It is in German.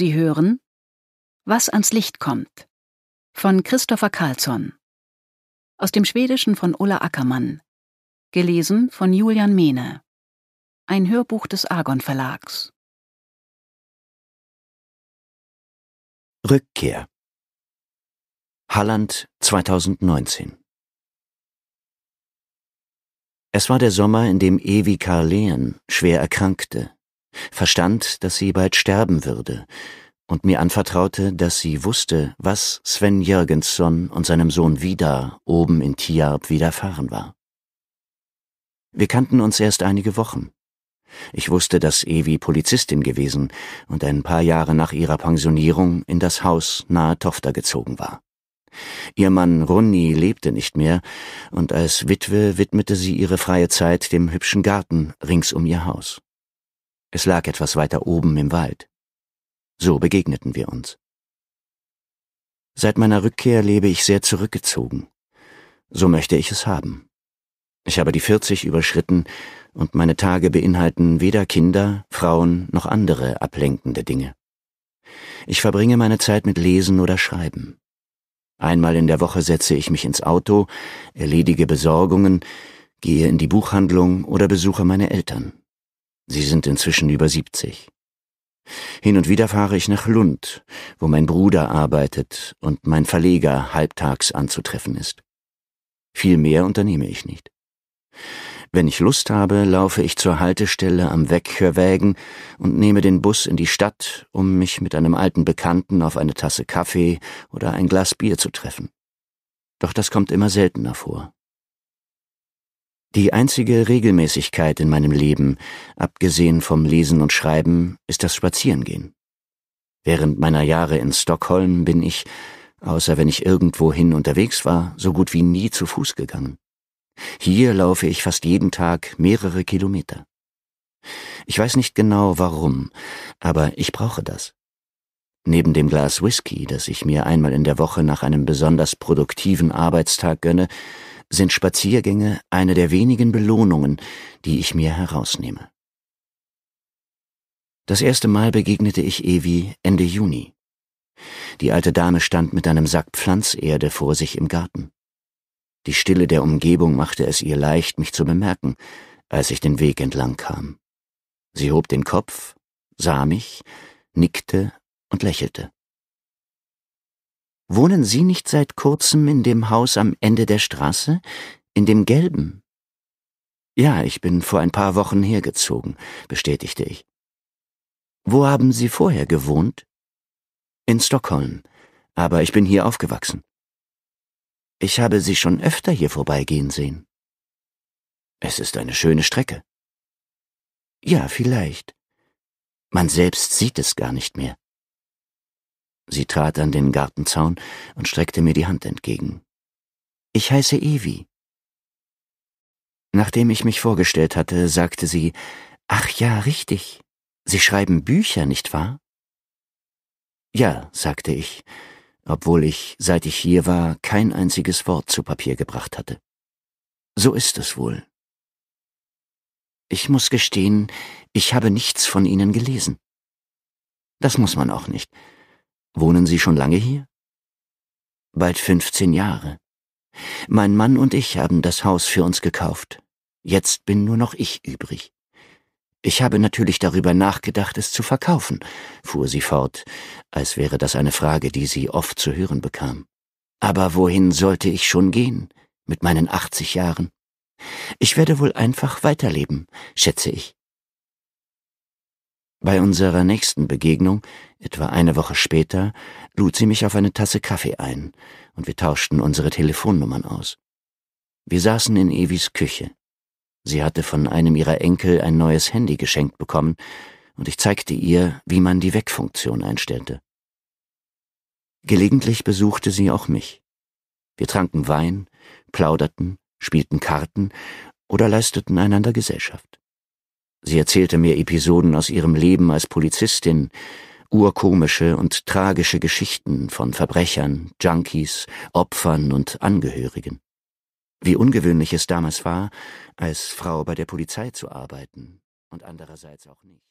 Sie hören Was ans Licht kommt von Christopher Carlsson aus dem Schwedischen von Ulla Ackermann, gelesen von Julian Mehne, ein Hörbuch des Argon Verlags. Rückkehr Halland 2019 Es war der Sommer, in dem Evi Karleen schwer erkrankte verstand, dass sie bald sterben würde und mir anvertraute, dass sie wusste, was Sven Jürgensson und seinem Sohn Vida oben in Tiarp widerfahren war. Wir kannten uns erst einige Wochen. Ich wusste, dass Evi Polizistin gewesen und ein paar Jahre nach ihrer Pensionierung in das Haus nahe Tochter gezogen war. Ihr Mann Runni lebte nicht mehr, und als Witwe widmete sie ihre freie Zeit dem hübschen Garten rings um ihr Haus. Es lag etwas weiter oben im Wald. So begegneten wir uns. Seit meiner Rückkehr lebe ich sehr zurückgezogen. So möchte ich es haben. Ich habe die 40 überschritten und meine Tage beinhalten weder Kinder, Frauen noch andere ablenkende Dinge. Ich verbringe meine Zeit mit Lesen oder Schreiben. Einmal in der Woche setze ich mich ins Auto, erledige Besorgungen, gehe in die Buchhandlung oder besuche meine Eltern. Sie sind inzwischen über 70. Hin und wieder fahre ich nach Lund, wo mein Bruder arbeitet und mein Verleger halbtags anzutreffen ist. Viel mehr unternehme ich nicht. Wenn ich Lust habe, laufe ich zur Haltestelle am Weckhörwägen und nehme den Bus in die Stadt, um mich mit einem alten Bekannten auf eine Tasse Kaffee oder ein Glas Bier zu treffen. Doch das kommt immer seltener vor. Die einzige Regelmäßigkeit in meinem Leben, abgesehen vom Lesen und Schreiben, ist das Spazierengehen. Während meiner Jahre in Stockholm bin ich, außer wenn ich irgendwohin unterwegs war, so gut wie nie zu Fuß gegangen. Hier laufe ich fast jeden Tag mehrere Kilometer. Ich weiß nicht genau warum, aber ich brauche das. Neben dem Glas Whisky, das ich mir einmal in der Woche nach einem besonders produktiven Arbeitstag gönne, sind Spaziergänge eine der wenigen Belohnungen, die ich mir herausnehme. Das erste Mal begegnete ich Evi Ende Juni. Die alte Dame stand mit einem Sack Pflanzerde vor sich im Garten. Die Stille der Umgebung machte es ihr leicht, mich zu bemerken, als ich den Weg entlang kam. Sie hob den Kopf, sah mich, nickte und lächelte. Wohnen Sie nicht seit kurzem in dem Haus am Ende der Straße, in dem gelben? Ja, ich bin vor ein paar Wochen hergezogen, bestätigte ich. Wo haben Sie vorher gewohnt? In Stockholm, aber ich bin hier aufgewachsen. Ich habe Sie schon öfter hier vorbeigehen sehen. Es ist eine schöne Strecke. Ja, vielleicht. Man selbst sieht es gar nicht mehr. Sie trat an den Gartenzaun und streckte mir die Hand entgegen. Ich heiße Evi. Nachdem ich mich vorgestellt hatte, sagte sie, Ach ja, richtig. Sie schreiben Bücher, nicht wahr? Ja, sagte ich, obwohl ich, seit ich hier war, kein einziges Wort zu Papier gebracht hatte. So ist es wohl. Ich muss gestehen, ich habe nichts von Ihnen gelesen. Das muss man auch nicht. Wohnen Sie schon lange hier? Bald 15 Jahre. Mein Mann und ich haben das Haus für uns gekauft. Jetzt bin nur noch ich übrig. Ich habe natürlich darüber nachgedacht, es zu verkaufen, fuhr sie fort, als wäre das eine Frage, die sie oft zu hören bekam. Aber wohin sollte ich schon gehen mit meinen 80 Jahren? Ich werde wohl einfach weiterleben, schätze ich. Bei unserer nächsten Begegnung, etwa eine Woche später, lud sie mich auf eine Tasse Kaffee ein, und wir tauschten unsere Telefonnummern aus. Wir saßen in Evis Küche. Sie hatte von einem ihrer Enkel ein neues Handy geschenkt bekommen, und ich zeigte ihr, wie man die Wegfunktion einstellte. Gelegentlich besuchte sie auch mich. Wir tranken Wein, plauderten, spielten Karten oder leisteten einander Gesellschaft. Sie erzählte mir Episoden aus ihrem Leben als Polizistin, urkomische und tragische Geschichten von Verbrechern, Junkies, Opfern und Angehörigen. Wie ungewöhnlich es damals war, als Frau bei der Polizei zu arbeiten und andererseits auch nicht.